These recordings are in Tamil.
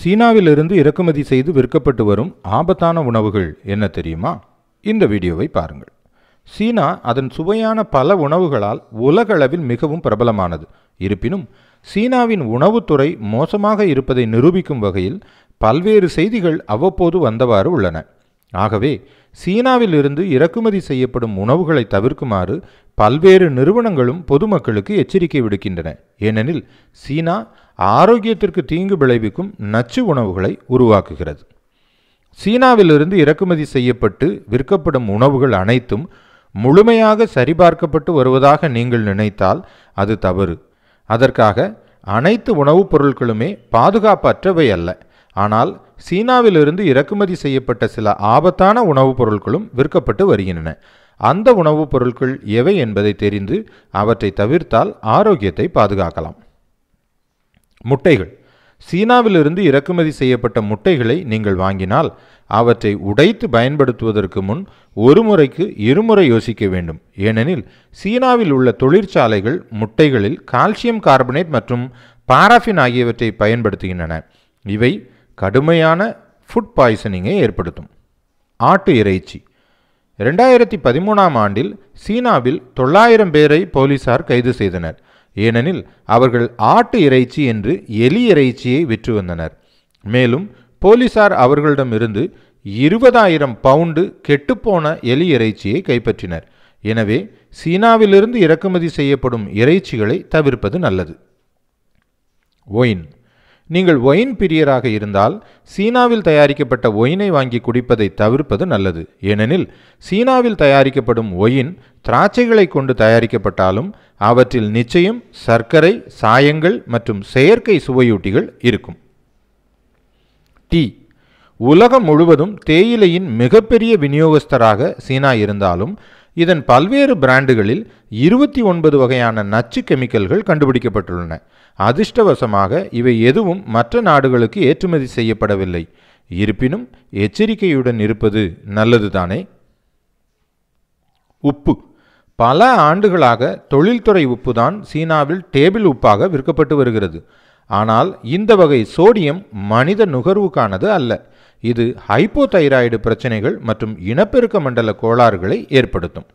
சீனாவிலிருந்து இறக்குமதி செய்து விற்கப்பட்டு வரும் ஆபத்தான உணவுகள் என்ன தெரியுமா இந்த வீடியோவை பாருங்கள் சீனா அதன் சுவையான பல உணவுகளால் உலகளவில் மிகவும் பிரபலமானது இருப்பினும் சீனாவின் உணவுத்துறை மோசமாக இருப்பதை நிரூபிக்கும் வகையில் பல்வேறு செய்திகள் அவ்வப்போது வந்தவாறு உள்ளன ஆகவே சீனாவில் இருந்து இறக்குமதி செய்யப்படும் உணவுகளை தவிர்க்குமாறு பல்வேறு நிறுவனங்களும் பொதுமக்களுக்கு எச்சரிக்கை விடுக்கின்றன ஏனெனில் சீனா ஆரோக்கியத்திற்கு தீங்கு விளைவிக்கும் நச்சு உணவுகளை உருவாக்குகிறது சீனாவிலிருந்து இறக்குமதி செய்யப்பட்டு விற்கப்படும் உணவுகள் அனைத்தும் முழுமையாக சரிபார்க்கப்பட்டு வருவதாக நீங்கள் நினைத்தால் அது தவறு அதற்காக அனைத்து உணவுப் பொருட்களுமே பாதுகாப்பற்றவை அல்ல ஆனால் சீனாவிலிருந்து இறக்குமதி செய்யப்பட்ட சில ஆபத்தான உணவுப் பொருட்களும் விற்கப்பட்டு வருகின்றன அந்த உணவுப் பொருட்கள் எவை என்பதை தெரிந்து அவற்றை தவிர்த்தால் ஆரோக்கியத்தை பாதுகாக்கலாம் முட்டைகள் சீனாவிலிருந்து இறக்குமதி செய்யப்பட்ட முட்டைகளை நீங்கள் வாங்கினால் அவற்றை உடைத்து பயன்படுத்துவதற்கு முன் ஒரு முறைக்கு இருமுறை யோசிக்க வேண்டும் ஏனெனில் சீனாவில் உள்ள தொழிற்சாலைகள் முட்டைகளில் கால்சியம் கார்பனேட் மற்றும் பாராஃபின் ஆகியவற்றை பயன்படுத்துகின்றன இவை கடுமையான ஃபுட் பாய்சனிங்கை ஏற்படுத்தும் ஆட்டு இறைச்சி ரெண்டாயிரத்தி பதிமூணாம் ஆண்டில் சீனாவில் தொள்ளாயிரம் பேரை போலீசார் கைது செய்தனர் ஏனெனில் அவர்கள் ஆட்டு இறைச்சி என்று எலி இறைச்சியை விற்று வந்தனர் மேலும் போலீசார் அவர்களிடமிருந்து இருபதாயிரம் பவுண்டு கெட்டுப்போன எலி இறைச்சியை கைப்பற்றினர் எனவே சீனாவிலிருந்து இறக்குமதி செய்யப்படும் இறைச்சிகளை தவிர்ப்பது நல்லது ஒயின் நீங்கள் ஒயின் பிரியராக இருந்தால் சீனாவில் தயாரிக்கப்பட்ட ஒயினை வாங்கி குடிப்பதை தவிர்ப்பது நல்லது ஏனெனில் சீனாவில் தயாரிக்கப்படும் ஒயின் திராட்சைகளை கொண்டு தயாரிக்கப்பட்டாலும் அவற்றில் நிச்சயம் சர்க்கரை சாயங்கள் மற்றும் செயற்கை சுவையூட்டிகள் இருக்கும் டீ உலகம் முழுவதும் தேயிலையின் மிகப்பெரிய விநியோகஸ்தராக சீனா இருந்தாலும் இதன் பல்வேறு பிராண்டுகளில் இருபத்தி ஒன்பது வகையான நச்சு கெமிக்கல்கள் கண்டுபிடிக்கப்பட்டுள்ளன அதிர்ஷ்டவசமாக இவை எதுவும் மற்ற நாடுகளுக்கு ஏற்றுமதி செய்யப்படவில்லை இருப்பினும் எச்சரிக்கையுடன் இருப்பது நல்லதுதானே உப்பு பல ஆண்டுகளாக தொழில்துறை உப்புதான் சீனாவில் டேபிள் உப்பாக விற்கப்பட்டு வருகிறது ஆனால் இந்த வகை சோடியம் மனித நுகர்வுக்கானது அல்ல இது ஹைப்போதைராய்டு பிரச்சனைகள் மற்றும் இனப்பெருக்க மண்டல கோளாறுகளை ஏற்படுத்தும்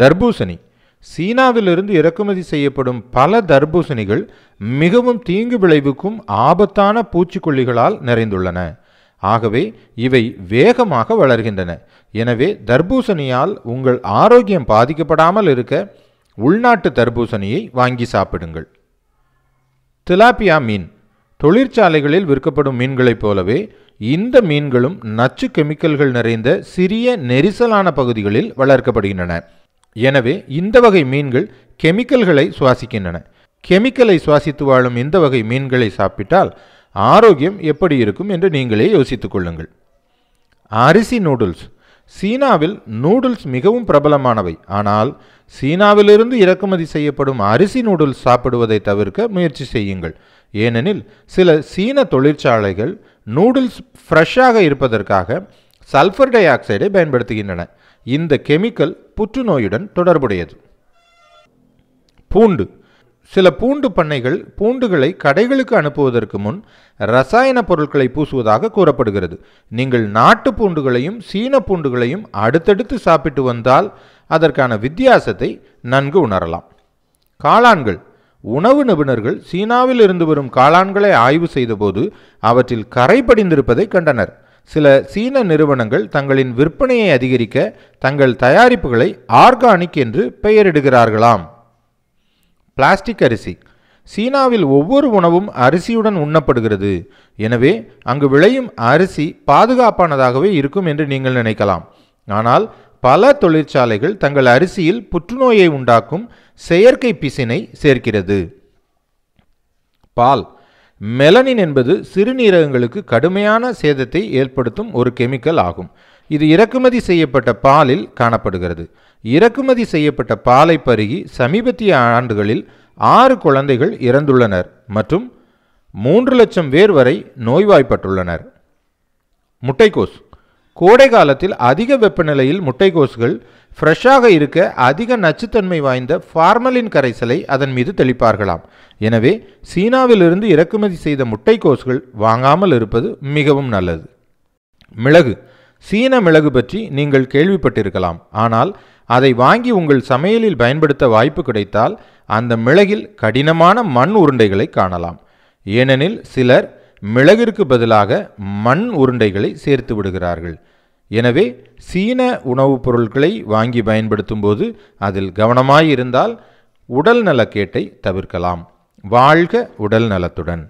தர்பூசணி சீனாவிலிருந்து இறக்குமதி செய்யப்படும் பல தர்பூசணிகள் மிகவும் தீங்கு விளைவுக்கும் ஆபத்தான பூச்சிக்கொல்லிகளால் நிறைந்துள்ளன ஆகவே இவை வேகமாக வளர்கின்றன எனவே தர்பூசணியால் உங்கள் ஆரோக்கியம் பாதிக்கப்படாமல் இருக்க உள்நாட்டு தர்பூசணியை வாங்கி சாப்பிடுங்கள் திலாப்பியா மீன் தொழிற்சாலைகளில் விற்கப்படும் மீன்களைப் போலவே இந்த மீன்களும் நச்சு கெமிக்கல்கள் நிறைந்த சிறிய நெரிசலான பகுதிகளில் வளர்க்கப்படுகின்றன எனவே இந்த வகை மீன்கள் கெமிக்கல்களை சுவாசிக்கின்றன கெமிக்கலை சுவாசித்து வாழும் இந்த வகை மீன்களை சாப்பிட்டால் ஆரோக்கியம் எப்படி இருக்கும் என்று நீங்களே யோசித்துக் கொள்ளுங்கள் அரிசி நூடுல்ஸ் சீனாவில் நூடுல்ஸ் மிகவும் பிரபலமானவை ஆனால் சீனாவிலிருந்து இறக்குமதி செய்யப்படும் அரிசி நூடுல்ஸ் சாப்பிடுவதை தவிர்க்க முயற்சி செய்யுங்கள் ஏனெனில் சில சீன தொழிற்சாலைகள் நூடுல்ஸ் ஃப்ரெஷ்ஷாக இருப்பதற்காக சல்ஃபர் டை ஆக்சைடை பயன்படுத்துகின்றன இந்த கெமிக்கல் புற்றுநோயுடன் தொடர்புடையது பூண்டு சில பூண்டு பண்ணைகள் பூண்டுகளை கடைகளுக்கு அனுப்புவதற்கு முன் ரசாயன பொருட்களை பூசுவதாக கூறப்படுகிறது நீங்கள் நாட்டு பூண்டுகளையும் சீன பூண்டுகளையும் அடுத்தடுத்து சாப்பிட்டு வந்தால் அதற்கான வித்தியாசத்தை நன்கு உணரலாம் காளான்கள் உணவு நிபுணர்கள் சீனாவில் இருந்து வரும் காளான்களை ஆய்வு செய்தபோது அவற்றில் கரை படிந்திருப்பதை கண்டனர் சில சீன நிறுவனங்கள் தங்களின் விற்பனையை அதிகரிக்க தங்கள் தயாரிப்புகளை ஆர்கானிக் என்று பெயரிடுகிறார்களாம் பிளாஸ்டிக் அரிசி சீனாவில் ஒவ்வொரு உணவும் அரிசியுடன் உண்ணப்படுகிறது எனவே அங்கு விளையும் அரிசி பாதுகாப்பானதாகவே இருக்கும் என்று நீங்கள் நினைக்கலாம் ஆனால் பல தொழிற்சாலைகள் தங்கள் அரிசியில் புற்றுநோயை உண்டாக்கும் செயற்கை பிசினை சேர்க்கிறது பால் மெலனின் என்பது சிறுநீரகங்களுக்கு கடுமையான சேதத்தை ஏற்படுத்தும் ஒரு கெமிக்கல் ஆகும் இது இறக்குமதி செய்யப்பட்ட பாலில் காணப்படுகிறது இறக்குமதி செய்யப்பட்ட பாலை பருகி சமீபத்திய ஆண்டுகளில் ஆறு குழந்தைகள் இறந்துள்ளனர் மற்றும் மூன்று லட்சம் பேர் வரை நோய்வாய்ப்பட்டுள்ளனர் முட்டைக்கோஸ் கோடை காலத்தில் அதிக வெப்பநிலையில் முட்டைகோஸ்கள் ஃப்ரெஷ்ஷாக இருக்க அதிக நச்சுத்தன்மை வாய்ந்த ஃபார்மலின் கரைசலை அதன் மீது தெளிப்பார்களாம் எனவே சீனாவிலிருந்து இறக்குமதி செய்த முட்டைக்கோஸ்கள் வாங்காமல் இருப்பது மிகவும் நல்லது மிளகு சீன மிளகு பற்றி நீங்கள் கேள்விப்பட்டிருக்கலாம் ஆனால் அதை வாங்கி உங்கள் சமையலில் பயன்படுத்த வாய்ப்பு கிடைத்தால் அந்த மிளகில் கடினமான மண் உருண்டைகளை காணலாம் ஏனெனில் சிலர் மிளகிற்கு பதிலாக மண் உருண்டைகளை சேர்த்து விடுகிறார்கள் எனவே சீன உணவுப் பொருட்களை வாங்கி பயன்படுத்தும் போது அதில் கவனமாயிருந்தால் உடல் நலக்கேட்டை தவிர்க்கலாம் வாழ்க உடல் நலத்துடன்